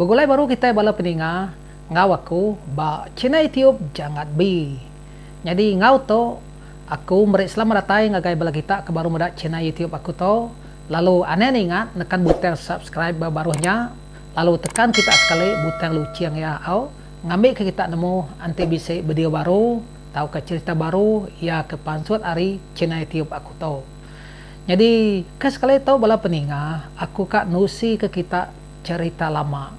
Begulai baru kita bala peninga ngau aku ba Cina Etiop jangat bi. Jadi ngau to aku merek selama datai ngagai bala kita ke baru meda Cina Etiop aku to. Lalu ane ingat nekan butang subscribe ba barunya. Lalu tekan kita sekali butang luci yang ya au ngambil ke kita nemu anti bisi video baru tahu ke cerita baru ya ke pansut hari Cina Etiop aku to. Jadi ke sekali tahu bala peninga aku kak nusi ke kita cerita lama.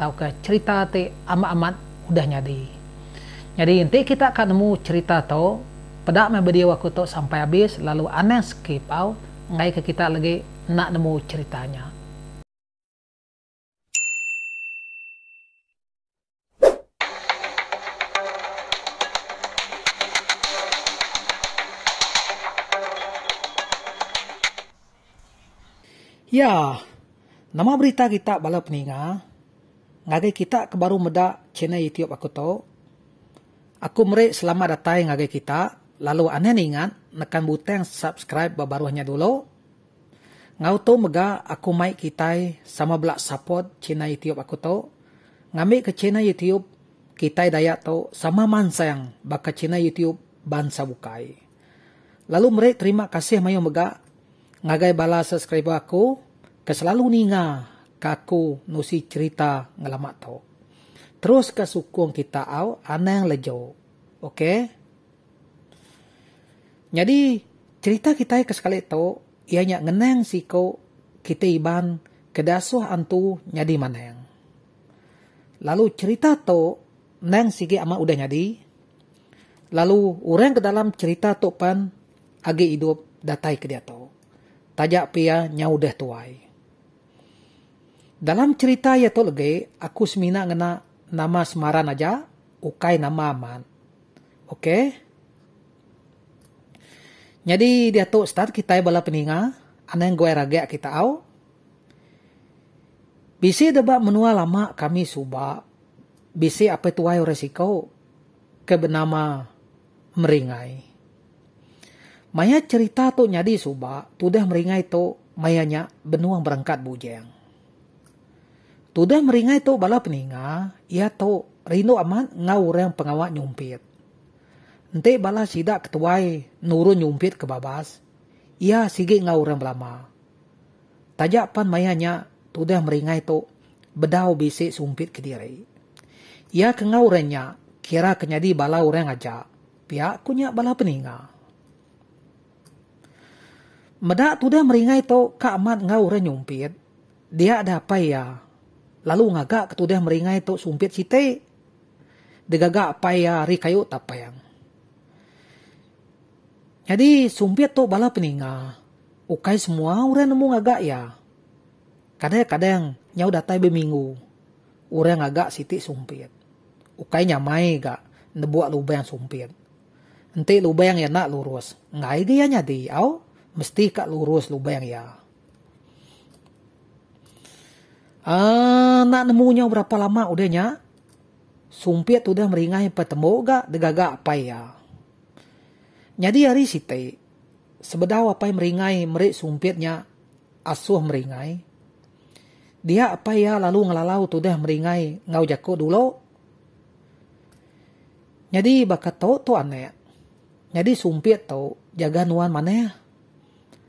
Tahu ke cerita te amat-amat udah nyadi jadi nanti kita akan nemu cerita to, pada memberi waktu to sampai habis lalu aneh skip out ngai ke kita lagi nak nemu ceritanya Ya, nama berita kita balap nih ngagai kita ke baru meda cina YouTube aku tau. Aku mere selamat datang ngagai kita. Lalu anda ingat nekan buteng subscribe babaruhnya dulu. Ngau tau mega aku mai kita sama belak support cina YouTube aku tau. Ngami ke cina YouTube kita daya tau sama mansa yang baka cina YouTube bansa bukai. Lalu mereka terima kasih mayu mega ngagai bala subscribe aku ke selalu ninga Kaku nusi cerita ngelamat tau. Terus ke sukung kita au yang lejo. Oke. Okay? Jadi cerita kita ke sekali tau ianya ngeneng si ko kita iban kedasuh antu nyadi mana yang? Lalu cerita tau neng sigi ama udah nyadi. Lalu orang ke dalam cerita tau pan agi hidup datai ke dia tau. Tajak pia nyau deh tuai. Dalam cerita ya tolge, aku semina ngena nama semaran aja, ukai nama aman. Oke? Okay? Jadi dia tu start kita bala peninga, yang gue raga kita au. Bisi debak menua lama kami suba. Bisi apa tuai resiko kebenama meringai. Maya cerita tu nyadi suba, tudah meringai tu mayanya benuang berangkat bujang. Tudah meringai tu bala peninga, ia tu rino aman yang pengawat nyumpit. Nanti bala sidak ketuai nurun nyumpit ke babas, sigi sige yang belama. Tajak pan mayanya tudah meringai tu bedau bisik sumpit ke diri. Ia kengawurangnya kira kenyadi bala orang aja, pihak kunya bala peninga. Medak tudah meringai to kaamat ngawurang nyumpit, dia ada apa ya? lalu ngaga ketudah meringai tu sumpit si teh degaga paya ri kayu tapayang jadi sumpit tu bala peninga ukai semua orang nemu ngaga ya kadang-kadang nyau datai beminggu orang ngaga siti sumpit ukai nyamai ga nebuak lubang sumpit nanti lubang yang nak lurus ngai dia nyadi au mesti kak lurus lubang ya Ah, nak nemunya berapa lama udahnya sumpit udah meringai petemu ga degaga apa ya Nyadi hari site sebedah apa yang meringai merik sumpitnya asuh meringai dia apa ya lalu ngelalau tudah meringai ngau jako dulu Nyadi bakat tau tu aneh Nyadi sumpit tau jaga nuan mana ya?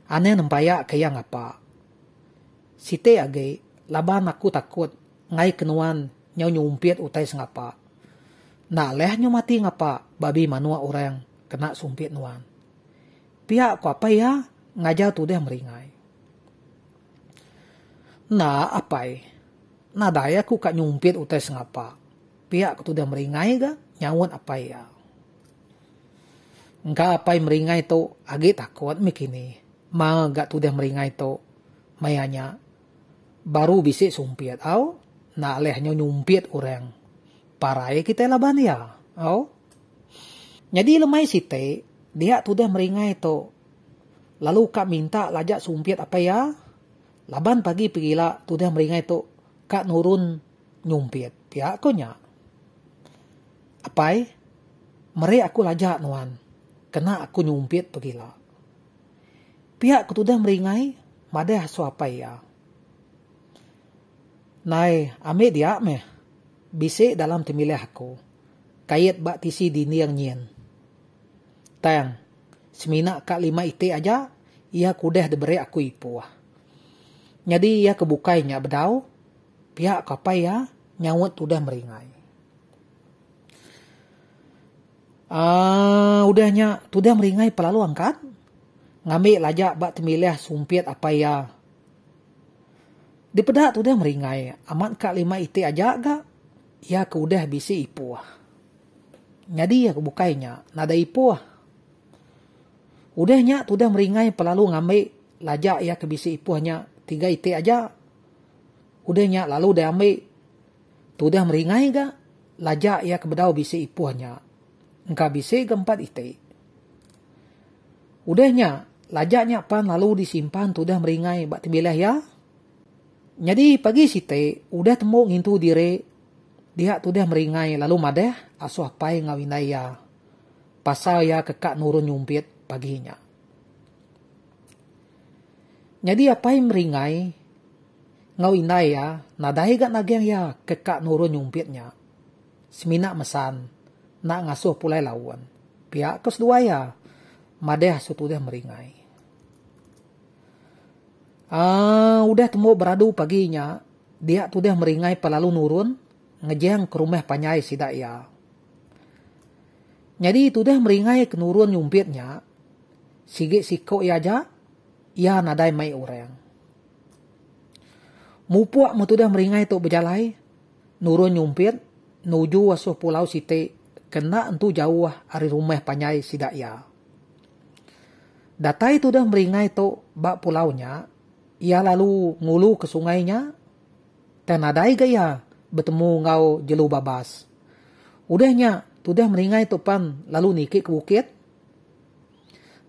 aneh nempaya kayak ngapa site agak laban aku takut ngai kenuan nyau nyumpit utai sengapa na leh nyau mati ngapa babi manua orang kena sumpit nuan Pihak ku apa ya ngajau tu deh meringai apa apai na daya ku kak nyumpit utai sengapa Pihak ku tu deh meringai ga nyawon apa ya apa yang meringai tu agi takut mikini. Mga gak tu deh meringai tu. Mayanya baru bisa sumpit au na lehnya nyumpit orang parai kita laban ya au jadi lemai site dia dah meringai to lalu kak minta lajak sumpit apa ya laban pagi tuh dah meringai to kak nurun nyumpit, ya konya apai mere aku lajak nuan kena aku nyumpiat lah, pihak ketudah meringai madah suapai ya Nai, ame dia me. Bisi dalam temilih aku. Kayet bak tisi dini yang nyen. Tang, semina kak lima ite aja, ia kudah diberi aku ipuah. Jadi ia kebukainya bedau, pihak kapai ya, nyawet udah meringai. Ah, udah udahnya, tudah meringai pelalu angkat. Ngambil lajak bak temilih sumpit apa ya, di pedak tu dia meringai. Amat kak lima ite aja ga. Ya ke udah bisi ipuah. Nyadi ya bukainya. Nada ipuah. Udahnya tu dia meringai pelalu ngambil lajak ya ke bisi ipuahnya. Tiga ite aja. Udahnya lalu dia ambil. Tu dia meringai ga. Lajak ya ke bedau bisi ipuahnya. Engka bisi keempat ite. Udahnya lajaknya pan lalu disimpan tu dia meringai bak timbilah ya jadi pagi si te udah temu ngintu dire dia tu dah meringai lalu madeh asuh yang ngawinaya. Pasal ya kekak nurun nyumpit paginya. Jadi apa yang meringai ngawinaya nadai gak nageng ya kekak nurun nyumpitnya. Semina mesan nak ngasuh pulai lawan. Pihak kes dua ya madeh sutu dah meringai. Ah, udah temu beradu paginya. Dia tuh dah meringai pelalu nurun, ngejeng ke rumah panyai sidak ya. Jadi itu dah meringai ke nurun nyumpitnya. Sige siko ya aja, ya nadai mai orang. Mupuak mu dah meringai tu berjalai. Nurun nyumpit, nuju wasuh pulau site, kena entu jauh hari rumah panyai sidak ya. Datai tu dah meringai tu bak pulau pulaunya, ia lalu ngulu ke sungainya. Tenadai gaya bertemu ngau jelu babas. Udahnya, tudah meringai tupan lalu nikik ke bukit.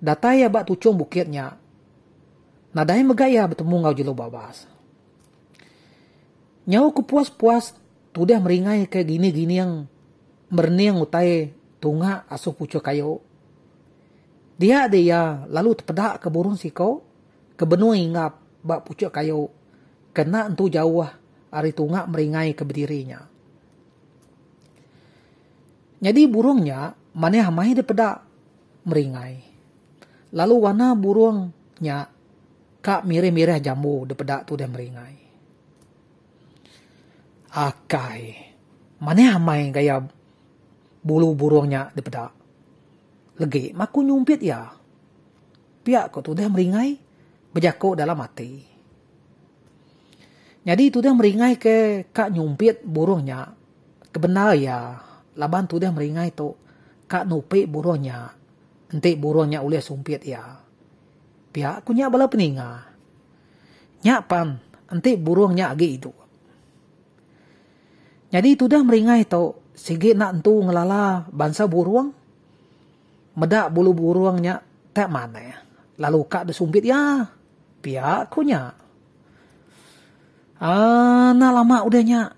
Datai ya bak tucung bukitnya. Nadai megaya bertemu ngau jelu babas. Nyau kepuas-puas puas tudah meringai ke gini-gini yang yang utai tunga asuh pucu kayu. Dia dia ya. lalu terpedak ke burung siko, ke benua ingap bak pucuk kayu. Kena entu jauh ah. hari tungak meringai ke berdirinya. Jadi burungnya mana hamai peda meringai. Lalu warna burungnya kak mirih-mirih jambu peda tu dia meringai. Akai. Mana hamai gaya bulu burungnya peda. Legi maku nyumpit ya. Pihak kau tu dia meringai bejako dalam hati. Jadi itu dia meringai ke kak nyumpit burungnya. Kebenar ya, laban itu dia meringai tu kak nupi burungnya. Nanti burungnya oleh sumpit ya. Pihak kunya bala peninga. Nyapan, nanti burungnya lagi itu. Jadi itu dia meringai tu sige nak entu ngelala bangsa burung. Medak bulu burungnya tak mana ya. Lalu kak disumpit ya pihak kunya. Ah, nah lama udahnya.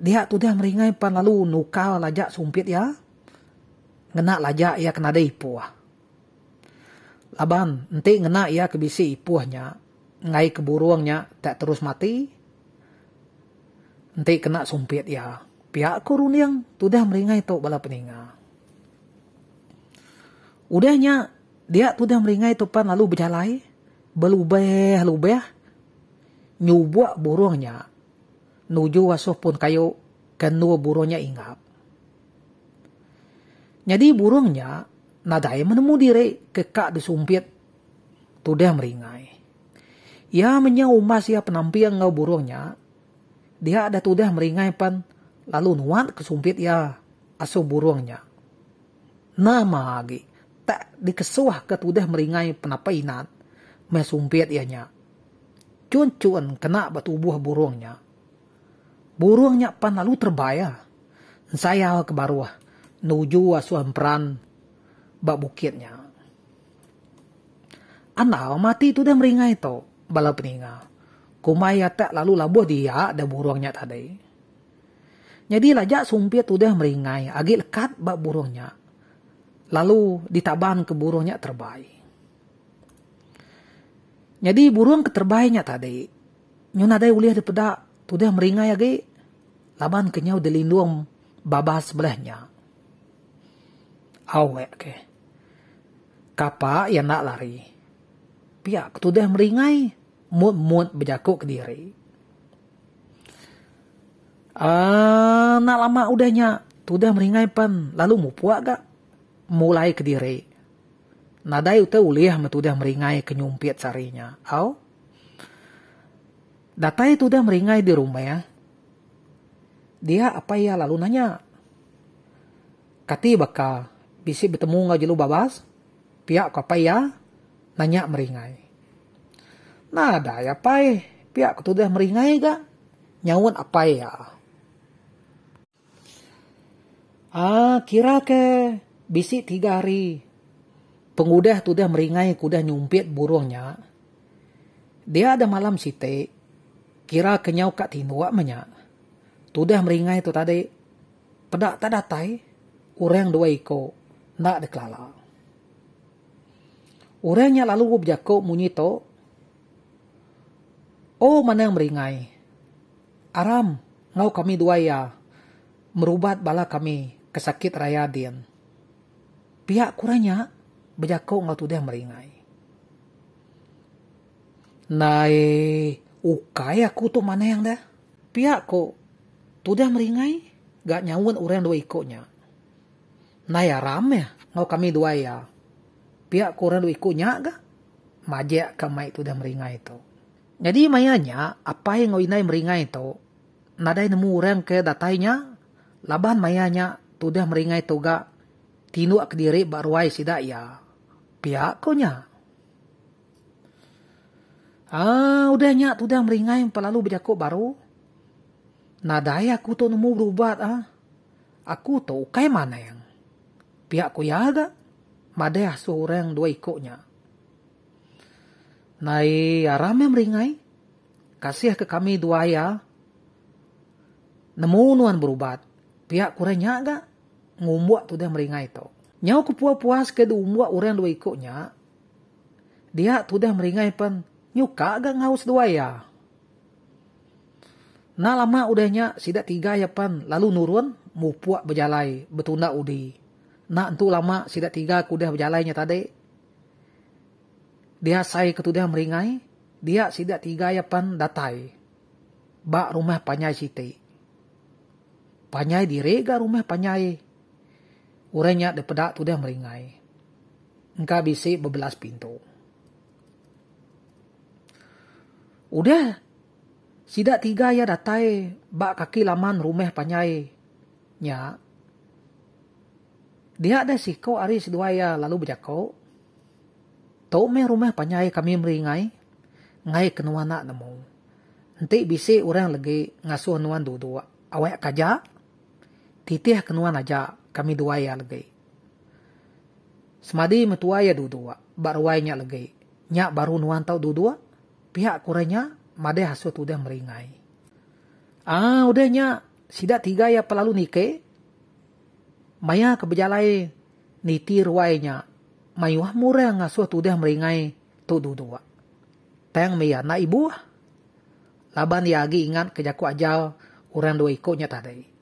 Dia tuh dia meringai pan lalu nukal lajak sumpit ya. Ngena lajak ya kena deh ipuah. Laban, nanti ngena ya kebisi ipuahnya. Ngai keburuangnya tak terus mati. Nanti kena sumpit ya. Pihak kurun yang tuh dia meringai tuh bala peninga. Udahnya dia tuh dia meringai tu pan lalu berjalan belubeh lubeh nyubuak burungnya nuju wasuh pun kayu kenua burungnya ingap. Jadi burungnya nadai menemu diri kekak disumpit tudah meringai. Ia ya ia penampian ngau burungnya. Dia ada tudah meringai pan lalu nuat kesumpit ya asuh burungnya. Nama lagi tak dikesuah ke meringai meringai penapainan Mesumpit ianya. Cun-cun kena buah burungnya. Burungnya panalu terbaya. Saya ke baruah. Nuju asuhan peran. Bak bukitnya. Anak mati itu dah meringai to. Bala peninga. Kumaya tak lalu labuh dia ada burungnya tadi. Jadi lajak sumpit dah meringai, agi lekat bak burungnya. Lalu ditaban ke burungnya terbaik. Jadi burung keterbaiknya tadi. Nyun ada uliah tu tudah meringai lagi. ge. Laban kenyau lindung babah sebelahnya. Awek ke. Kapa yang nak lari. Pihak dia meringai, mut-mut bejaku ke diri. Ah, nak lama udahnya, tudah meringai pan, lalu mupuak puak gak? Mulai ke diri Nadai uta metu dah meringai kenyumpit sarinya. Au? Datai dah meringai di rumah ya. Dia apa ya lalu nanya. Kati bakal bisi bertemu nggak jelu babas? Pihak apa ya? Nanya meringai. Nah, ya pai. Pihak ketudah meringai gak? Nyawun apa ya? Ah, kira ke bisi tiga hari Pengudah tu dah meringai kuda nyumpit burungnya. Dia ada malam site, kira kenyau kak tinua menya. dah meringai tu tadi, pedak tak datai, urang dua iko, nak deklala. Urangnya lalu bejako munyi to, Oh yang meringai, aram, ngau kami dua ya, merubat bala kami, kesakit raya din. Pihak kuranya, बजाको ngatu deh meringai, nai ukay aku tu mana yang dah. Pia ko tudeh meringai, gak nyawun orang dua ikonya. Naya ya, ngau kami dua ya. Pihak ko orang dua ikonya ga maje kamai tudeh meringai itu, Jadi mayanya apa yang ngau inay meringai itu, nadai nemu orang ke datanya, laban mayanya tudeh meringai itu ga Tinuak diri baruai sidak ya pihak nya. Ah, udah nyak, udah meringai pelalu beda kok baru. Nadaya aku tu nemu berubat ah. Aku tu kayak mana yang pihakku ya ada. Madaya yang dua ikutnya. Nai arame meringai. Kasih ke kami dua ya. Nemu nuan berubat. Pihak kurenya agak ngumbuak tuh dah meringai tu. Nyau ku puas puas ke dua orang dua ikutnya. Dia tudah meringai pan. nyuka agak ngaus dua ya. Na lama udahnya sidak tiga ya pan. Lalu nurun mupuak berjalai betunda udi. Na entu lama sidak tiga kudah berjalainya tadi. Dia saya ketudah meringai. Dia sidak tiga ya pan datai. Bak rumah panyai siti. Panyai direga rumah panjai urenya tu tudah meringai. Engka bisi bebelas pintu. Udah, sida tiga ya datai, bak kaki laman rumeh panyai. Nya, dia ada siko dua ya, lalu bejakau. Tau me rumeh panyai kami meringai, ngai nak nemu. Nanti bisi orang lagi ngasuh nuan dua-dua. awak kaja, titih kenuan aja. Kami kamiduwaya legai smadi metuaya dudua metua legai Nyak baru nuantau dua, pihak kurenya made hasil udah meringai ah udah nyak. sidak tiga ya pelalu nike maya kebejalai niti ruainya mayuah murah ngasuh udah meringai tu dua. tayang meya na ibu laban yagi ingat kejaku ajal orang dua ikutnya tadi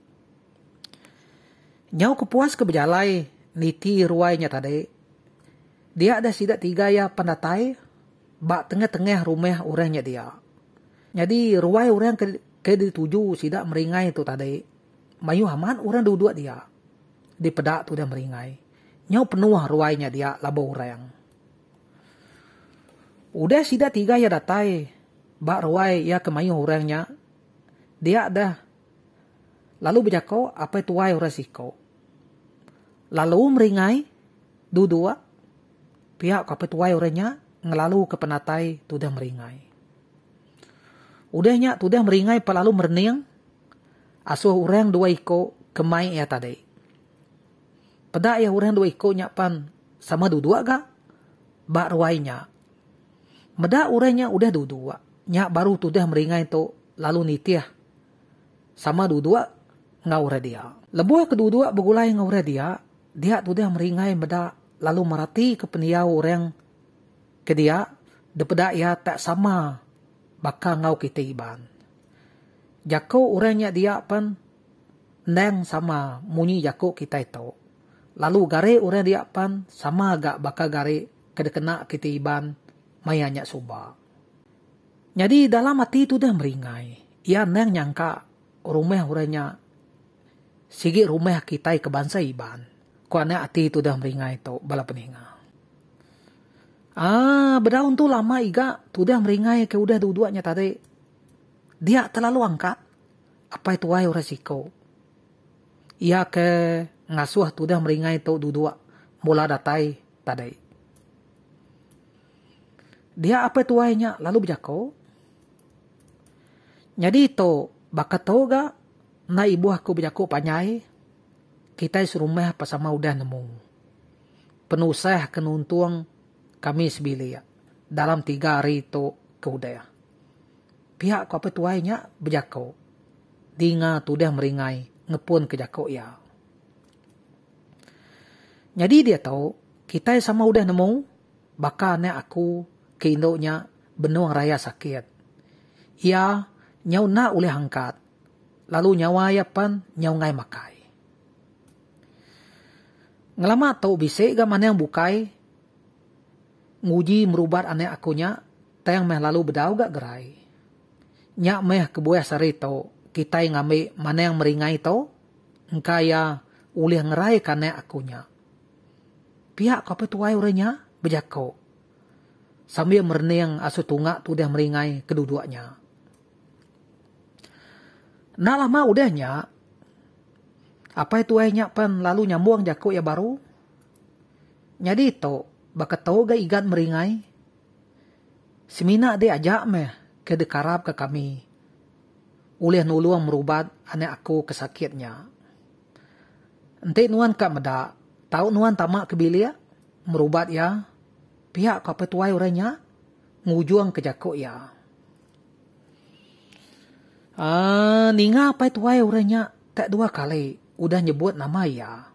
nyau kepuas ke bejalai, niti ruainya tadi. Dia ada sidak tiga ya pendatai, bak tengah-tengah rumah orangnya dia. Jadi ruai orang ke, ke dituju sidak meringai itu tadi. Mayu aman orang dua dua dia. Di pedak tu dia meringai. nyau penuh ruainya dia labo orang Udah sidak tiga ya datai. Bak ruai ya kemayu orangnya Dia dah. Lalu bejakau apa tuai orang sikau lalu meringai dudua pihak kapetuai orangnya ngelalu ke penatai tudah meringai udahnya tudah meringai palalu merening asuh orang dua iko kemai ya tadi peda ya orang dua iko nyapan sama dudua ga bak ruainya meda orangnya udah dudua nyak baru tudah meringai itu lalu nitiah sama dudua ngaure dia lebuah kedudua begulai ngaure dia dia tu dia meringai beda lalu merati ke peniau orang ke dia depeda ia tak sama baka ngau kita iban. Jako orangnya dia pan neng sama muni jako kita itu. Lalu gare orang dia pan sama agak baka gare kena kita iban mayanya suba. Jadi dalam hati itu dah meringai. Ia neng nyangka rumah orangnya sigi rumah kita ke iban kuana ati itu dah meringai tu bala peninga. Ah, berdaun tu lama iga tu dah meringai ke udah dua-duanya tadi. Dia terlalu angkat Apa itu ayo resiko? Ia ke ngasuh tu dah meringai tu dua-dua. Mula datai tadi. Dia apa itu ayo lalu berjakau. Jadi itu bakat ga na ibu aku berjakau panyai kita rumah sama udah nemu. Penusah kenuntuang kami sebilia ya. dalam tiga hari itu udah. Ya. Pihak kau tuainya bejakau. Dinga tudah meringai ngepun ke jako ya. Jadi dia tahu kita sama udah nemu bakane aku ke indoknya benuang raya sakit. Ia nyau nak oleh angkat, Lalu nyawa nyau ngai makai. Ngelama tau bisa gak mana yang bukai. Nguji merubah aneh akunya, tayang meh lalu bedau gak gerai. Nyak meh kebuah sari tau, kita yang ngambil mana yang meringai tau, engkaya ulih ngerai kane akunya. Pihak kape tua urenya, bejako. Sambil merne yang asu tungak tu udah meringai keduduanya. Nah lama udahnya, apa itu ayahnya pan lalu nyamuang jaku ya baru? Nyadi itu bakat tau ga igat meringai. Semina de ajak meh ke dekarap ke kami. uleh nuluang merubat ane aku kesakitnya. Ente nuan kak meda, tau nuan tamak kebilia? Ya? Merubat ya, pihak kau petuai orangnya, ngujuang ke jaku ya. Ah, ninga apa itu ay orangnya tak dua kali udah nyebut nama ya,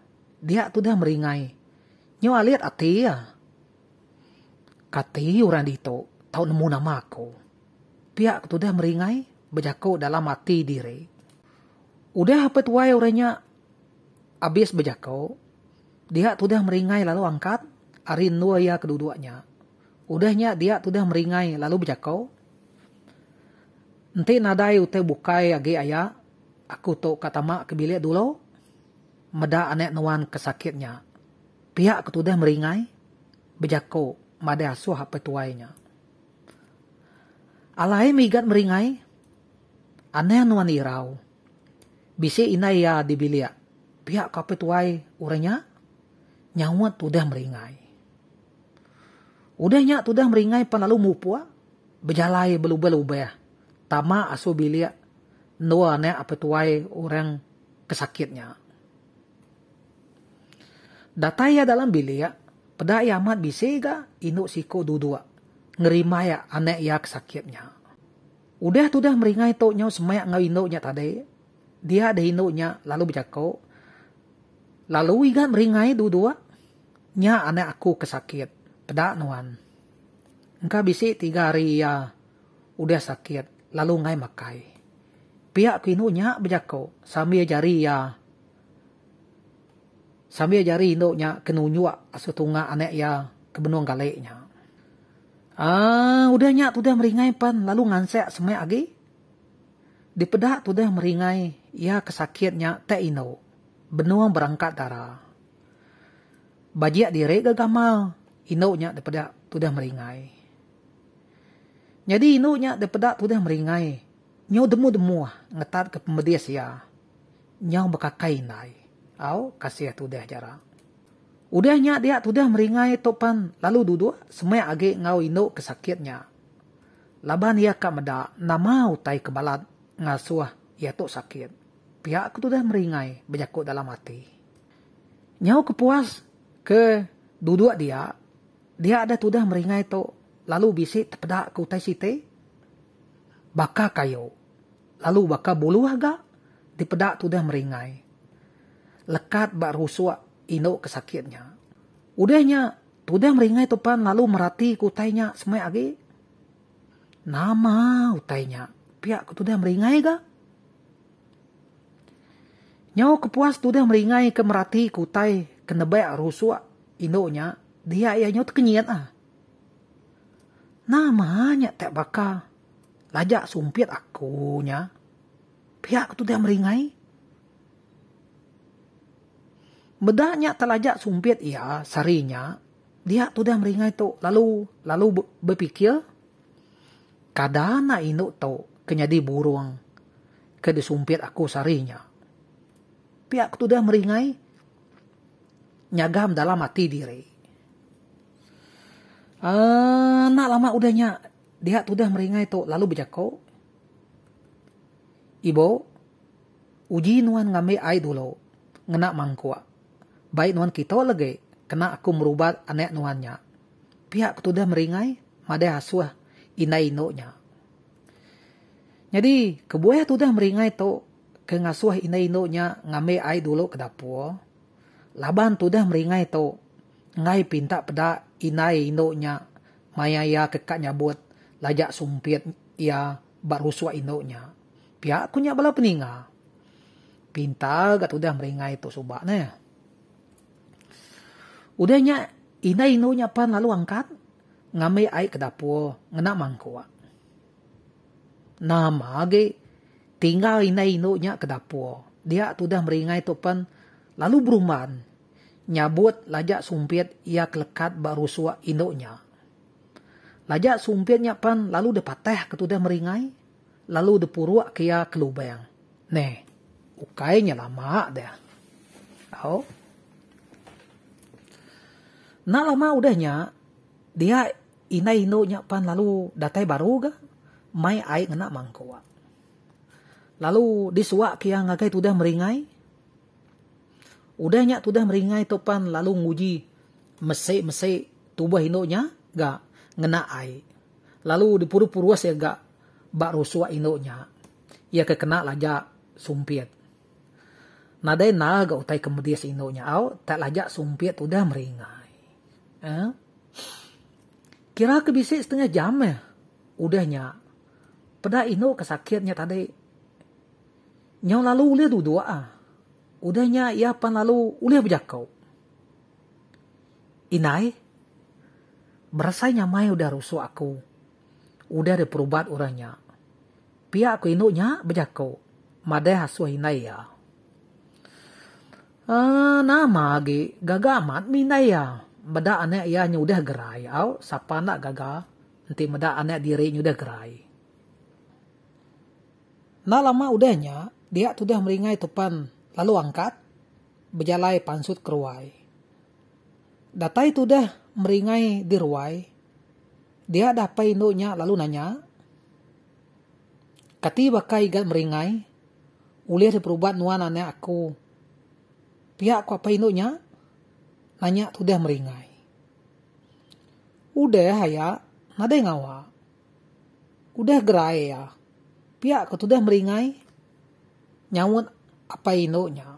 dia tuh udah meringai. nyu lihat ati ya. Kati orang itu tau nemu nama aku. Pihak tuh udah meringai, bejaku dalam mati diri. Udah apa tuai orangnya, abis bejaku, dia tuh udah meringai lalu angkat, arin dua ya keduduanya. Udahnya dia tuh udah meringai lalu bejaku. Nanti nadai utai bukai agi ayah, aku tuh kata mak bilik dulu, meda anek nuan kesakitnya. Pihak ketudah meringai, bejako mada suah petuainya. Alai migat meringai, aneh nuan irau. Bisi inai ya dibilia, pihak kapetuai urenya, nyawa tudah meringai. Udah Udahnya tudah meringai penalu mupua, bejalai belu-belu beh. Tama asu bilia, nuan ne apetuai orang kesakitnya. Dataya dalam bilia, pada yamat bisega inu siko dudua. Ngerima ya aneh ya sakitnya. Udah tudah meringai nyau semayak induknya tadi. Dia ada induknya lalu berjakau. Lalu iga meringai dudua. Nya aneh aku kesakit. peda nuan. Engka bisi tiga hari ya. Udah sakit. Lalu ngai makai. Pihak kinu nya Sambil jari ya sambil jari indoknya kenunyua asutunga anek ya kebenung kaleknya. Ah, udah nyak tuh udah meringai pan, lalu ngansek semai agi. Di pedak tuh udah meringai, ya kesakitnya teh ino. Benuang berangkat darah. Bajak diri gagamal, gamal, di pedak tuh udah meringai. Jadi inonya di pedak tuh udah meringai. Nyau demu-demu ngetat ke pemedis ya. Nyau bekakai nai au kasih tudah jara. Udahnya dia tudah meringai topan lalu duduk semai age ngau indo kesakitnya. Laban ia kak meda nama utai kebalat ngasuah ia tu sakit. Pihak aku tudah meringai benyakut dalam hati. Nyau kepuas ke duduk dia dia ada tudah meringai tu lalu bisik tepedak ke utai site baka kayu lalu baka bulu aga dipedak tudah meringai lekat bak ruswa ino kesakitnya. Udahnya, tudah meringai topan lalu merati kutainya semai agi. Nama utainya, pihak kutudah meringai ga? Nyau kepuas tudah meringai ke merati kutai kenebaya ino nya, dia ayahnya tuh terkenyian ah. Namanya tak bakal lajak sumpit akunya. Pihak tudang meringai bedanya telajak sumpit ya sarinya. Dia sudah meringai tu. Lalu lalu berpikir. Kadana inu tu kenyadi burung. ke sumpit aku sarinya. Pihak sudah meringai. Nyagam dalam mati diri. Uh, nak lama udahnya. Dia sudah meringai tu. Lalu bejako Ibu. Uji nuan ngambil air dulu. Ngena mangkuak baik nuan kita lagi, kena aku merubah anak nuannya pihak ketudah meringai made asuh ah. ina inonya jadi kebuaya tudah meringai to ke ngasuh ah ina inonya ngame ai dulu ke dapur laban tudah meringai to ngai pinta peda ina inonya maya ya kekak nyabut lajak sumpit ya barusua ah inonya pihak kunya bala peninga pinta gatudah meringai to subak Udahnya ina ino nya pan lalu angkat ngamai ai ke dapur ngena mangkuak. Nama ge tinggal ina ino nya ke dapur. Dia tudah meringai topan lalu beruman nyabut lajak sumpit ia kelekat baru suak inonya. Lajak sumpitnya pan lalu depateh ketudah meringai, lalu depuruak kia kelubang. Nih, ukainya lama dah. Oh na lama udahnya dia inai ino nya pan lalu datai baru ga mai ai ngena mangkoa lalu disuak kia ngagai tudah meringai udahnya tudah meringai topan lalu nguji mese mese tubuh ino nya ga ngena ai lalu dipuru puruas ya ga bak rusua ino nya ia kekena laja sumpiat nadai naga utai kemudian ino nya au tak laja sumpiat udah meringai Ya. Kira ke setengah jam ya. Udahnya. Pada ino kesakitnya tadi. Nyau lalu ulia dudua ah. Udahnya ia pan lalu ulia bejakau. Inai. Berasa nyamai udah rusuh aku. Udah ada perubat orangnya. Pia aku inonya bejakau. Madai hasuah inai ya. Uh, nama lagi gagamat minai ya meda anak ia nyudah gerai au sapa nak gaga nanti meda anak diri nyudah gerai Nalama lama udahnya dia sudah meringai tupan lalu angkat bejalai pansut keruai datai dah meringai diruai, dia dia dapai induknya lalu nanya kati bakai gat meringai uliah diperubat nuan anak aku pihak ku apa induknya Nanya udah meringai. Udah haya, nada ngawa. Udah gerai ya. Pihak ketudah meringai. Nyawun apa inonya.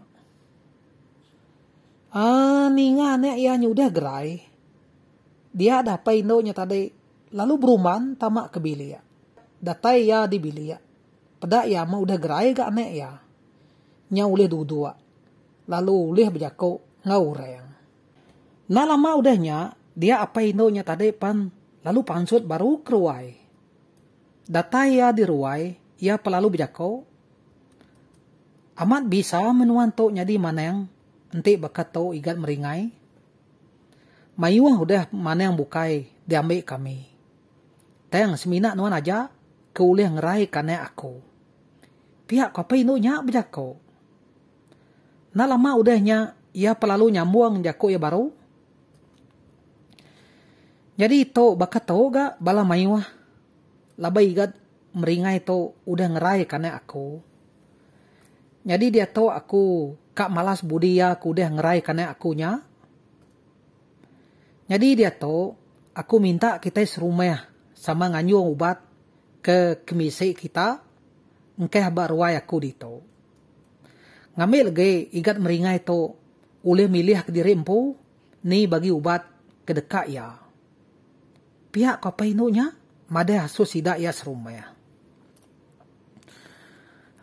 Ah, ningane ya udah gerai. Dia ada apa inonya tadi. Lalu beruman tamak ke bilia. Ya. Datai ya di bilia. Pedak ya, ya mau udah gerai gak nek ya. Nyawulih dua-dua. Lalu ulih bejako yang. Nalama lama udahnya, dia apa inonya tadi pan, lalu pansut baru keruai. Dataya diruai, ia pelalu bijako Amat bisa menuantoknya di mana yang enti bakat tau igat meringai. Mayuah udah mana yang bukai, diambil kami. Teng semina nuan aja, keulih ngerai kane aku. Pihak kau inonya bijako Nalama lama udahnya, ia pelalu nyambuang jako ya baru jadi itu baka tau ga bala maiwa. laba igat meringai itu udah ngerai karena aku. Jadi dia tau aku kak malas budi ya aku udah ngerai karena akunya. Jadi dia tau aku minta kita serumah ya, sama nganyu obat ke kemisi kita. Ngkeh baruai aku di dito. Ngambil ge igat meringai itu uleh milih ke diri empu ni bagi obat ke dekat ya pihak ko painunya made sidak sida serumah ya.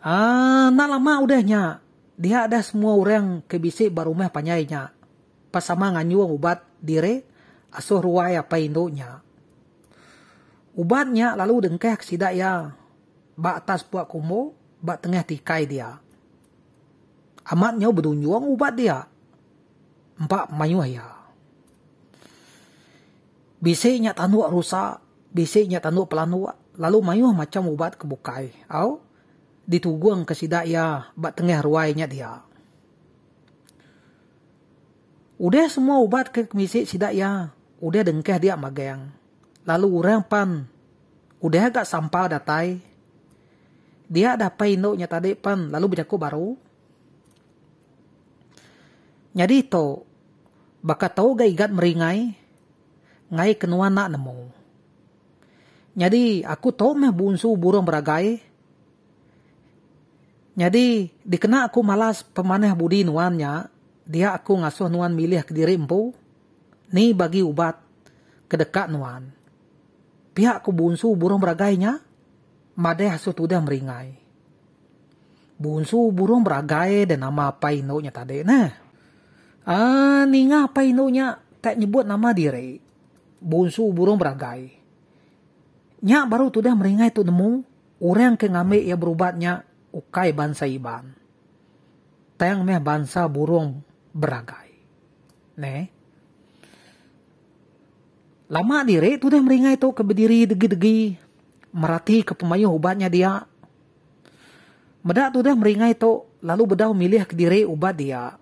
ah na lama udahnya dia ada semua orang kebisi baru meh panyainya sama nganyuang ubat dire aso ya painunya ubatnya lalu dengkeh sida ya bak atas buat kumo bak tengah tikai dia amatnya bedunjuang ubat dia empat mayuah ya bisa nya tanua rusak, bisa nya tanua pelanua, lalu mayu macam ubat kebukai, au dituguang ya, bat tengah ruainya dia. Udah semua ubat ke misi ya, udah dengkeh dia magang. Lalu orang pan, udah agak sampah datai. Dia dapat indoknya tadi pan, lalu bedaku baru. Jadi itu, baka tahu ingat meringai, ngai kenua nak nemu. Jadi aku tahu mah bunsu burung beragai. Jadi dikena aku malas pemanah budi nuannya, dia aku ngasuh nuan milih ke diri empu. Ni bagi ubat kedekat nuan. Pihak aku bunsu burung beragainya, madeh hasil dia meringai. Bunsu burung beragai dan nama apa inunya tadi. Nah, ah, ni ngapa inunya tak nyebut nama diri bonsu burung beragai. Nyak baru tu dah meringai tu nemu, orang ke ngame ia berubatnya ukai bangsa iban. Tayang meh bangsa burung beragai. Ne? Lama tu dah meringai tu ke berdiri degi-degi, merati ke pemayu ubatnya dia. Medak dah meringai tu, lalu bedah milih ke diri ubat dia.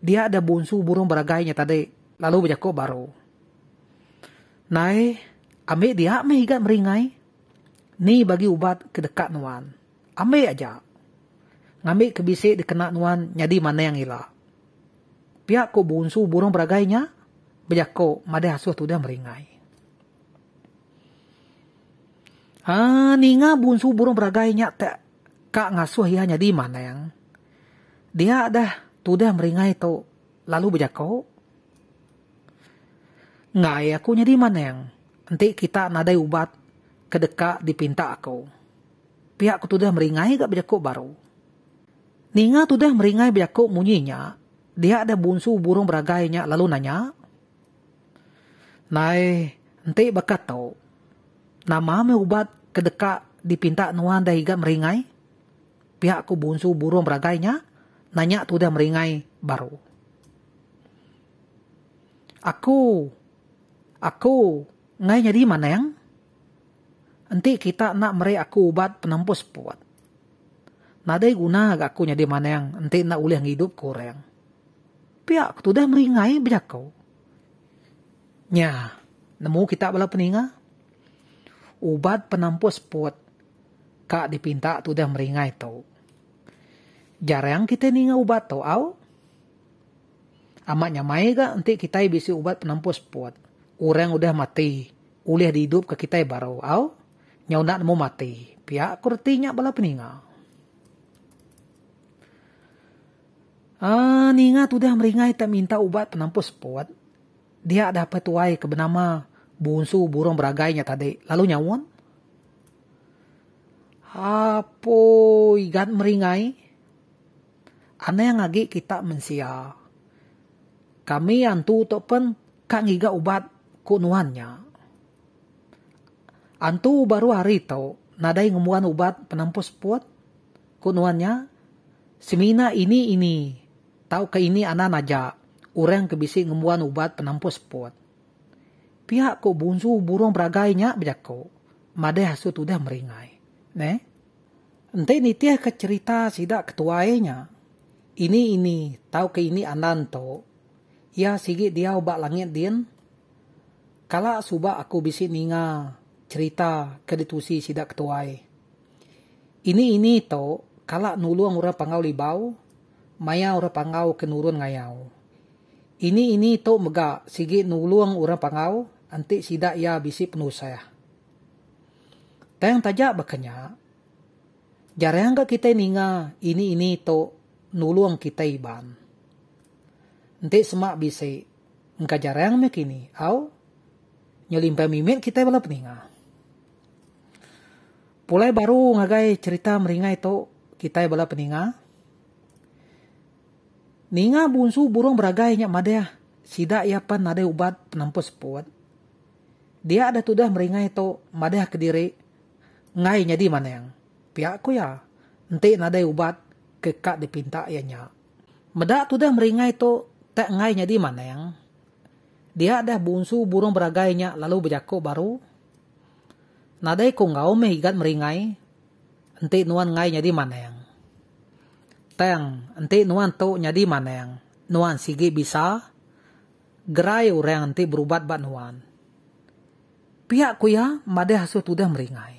Dia ada bonsu burung beragainya tadi, lalu bejakob baru. Nai, ame dia ame higa meringai. Ni bagi ubat dekat nuan. Ame aja. Ngame kebisik dikena nuan nyadi mana yang ila. Pihak ko bunsu burung beragainya, bejako made hasuh tudah meringai. Ah, ninga bunsu burung beragainya tak kak ngasuh ia nyadi mana yang. Dia dah tudah meringai tu, lalu bejako ngai aku nyadi maneng. Nanti kita nadai ubat kedeka dipinta aku. Pihak ku tudah meringai gak bejako baru. Ninga tudah meringai bejako munyinya. Dia ada bunsu burung beragainya lalu nanya. Nai, nanti bakat tau. Nama me ubat kedeka dipinta nuan gak meringai. Pihak ku bunsu burung beragainya. Nanya tudah meringai baru. Aku Aku ngai nyari mana yang. Nanti kita nak mere aku ubat penampus puat. Nadai guna gak aku nyari yang Nanti nak uli yang hidup kurang. Pihak tu dah meringai bila kau. Nya, nemu kita bala peninga. Ubat penampus puat. Kak dipinta tu dah meringai tau. Jarang kita ninga ubat tau au. Amat nyamai gak nanti kita bisa ubat penampus puat orang udah mati ulah dihidup ke kita ya baru au nak mau mati pihak kurtinya bala peninggal Ah, ningat udah meringai tak minta ubat penampus pot. Dia dapat ke bernama bunsu burung beragainya tadi. Lalu nyawon. Apo igat meringai. Ana yang lagi kita mensia. Kami antu tok pen kak ngiga obat kunuannya. Antu baru hari tau, nadai ngemuan ubat penampus puat, kunuannya, semina ini ini, tau ke ini anak naja, orang kebisi ngemuan ubat penampus puat. Pihak ko bunsu burung beragainya bejako, made tu udah meringai. Ne? Ente nitih ke cerita sidak ketuainya. Ini ini, tau ke ini tau. Ya sigit dia obat langit din, Kala suba aku bisi ninga cerita ditusi sidak ketuai. Ini ini to kala nulung ura pangau libau, maya ura pangau kenurun ngayau. Ini ini to mega sigi nulung ura pangau, anti sidak ya bisi penuh saya. Tayang tajak bakanya, jarang gak kita ninga ini ini to nulung kita iban. Nanti semak bisi, engka jarang mekini, au nyelimpah mimin kita bala peninga. Pulai baru ngagai cerita meringa itu kita bala peninga. Ninga bunsu burung beragai nyak madea. Sida ia pan nade ubat penampus sepuat. Dia ada tudah meringa itu ke kediri. Ngai nyadi mana yang. Pihakku ya. Nanti nade ubat kekak dipinta ianya. Medak tudah meringa itu tak ngai nyadi mana yang dia dah bunsu burung beragainya lalu berjakuk baru nadai ngau mehigat meringai enti nuan ngai nyadi maneng teng enti nuan tu nyadi maneng nuan sigi bisa gerai ureng enti berubat bat nuan pihak ku ya made hasil udah meringai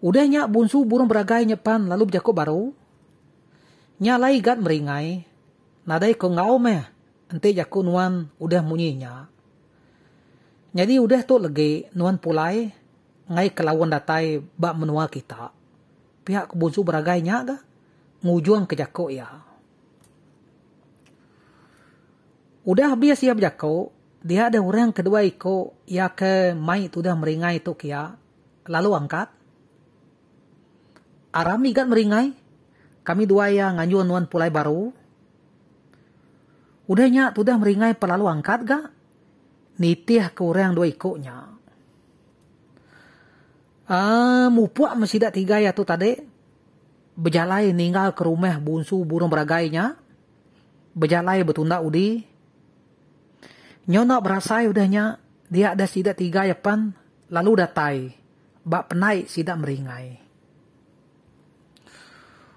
Udah nyak bunsu burung beragai nyepan lalu berjakuk baru. Nyalai gat meringai. Nadai ku ngau meh ente jaku nuan udah munyinya. Jadi udah tuh lagi nuan pulai ngai kelawan datai bak menua kita. Pihak kebunsu beragainya ga ngujuang ke jaku ya. Udah habis siap jaku, dia ada orang kedua iko ya ke mai tu dah meringai tuh kia. Ya. Lalu angkat. Arami kan meringai. Kami dua ya ngajuan nuan pulai baru. Udahnya tudah meringai perlalu angkat ga? Nitih kurang dua ikutnya. Ah, mupuak mesidak tiga ya tuh tadi. Bejalai ninggal ke rumah bunsu burung beragainya. Bejalai betunda udi. Nyono berasai udahnya. Dia ada sidak tiga ya pan. Lalu datai. Bak penai sidak meringai.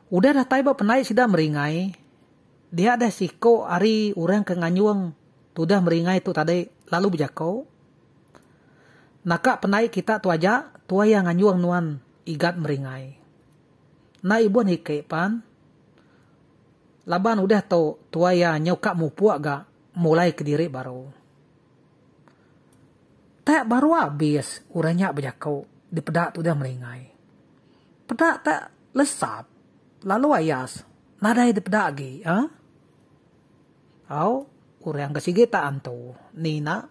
Udah datai bak penai sidak meringai dia ada siko ari orang ke nganyuang tudah meringai tu tadi lalu bejakau naka penai kita tu aja tu yang nganyuang nuan igat meringai na ni kepan laban udah tu tu ya nyoka mupuak ga mulai kediri baru tak baru habis urangnya bejakau di pedak tu dah meringai pedak tak lesap lalu ayas nadai di pedak lagi ha? au urang kesigita anto nina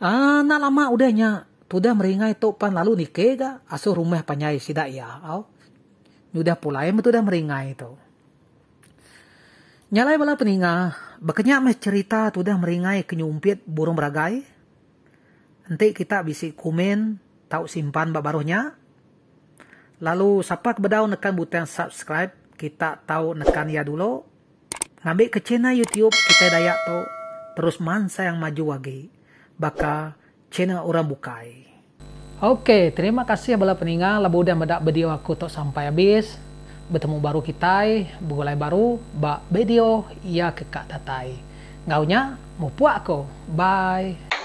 ah na lama udahnya tudah meringai tu pan lalu nikega asuh rumah panyai sida ya au udah pulai dah meringai tu nyalai bala peninga bekenya meh cerita tudah meringai kenyumpit burung beragai nanti kita bisik komen tau simpan barunya lalu sapak bedau nekan butang subscribe kita tahu nekan ya dulu Ngabe ke channel YouTube kita dayak to terus mansa yang maju wage. Baka channel orang bukai. Oke, terima kasih bala peninggal labu dan bedak video aku tok sampai habis. Bertemu baru kita, begulai baru, bak video ya kekak tatai. Gaunya, mau puak aku. Bye.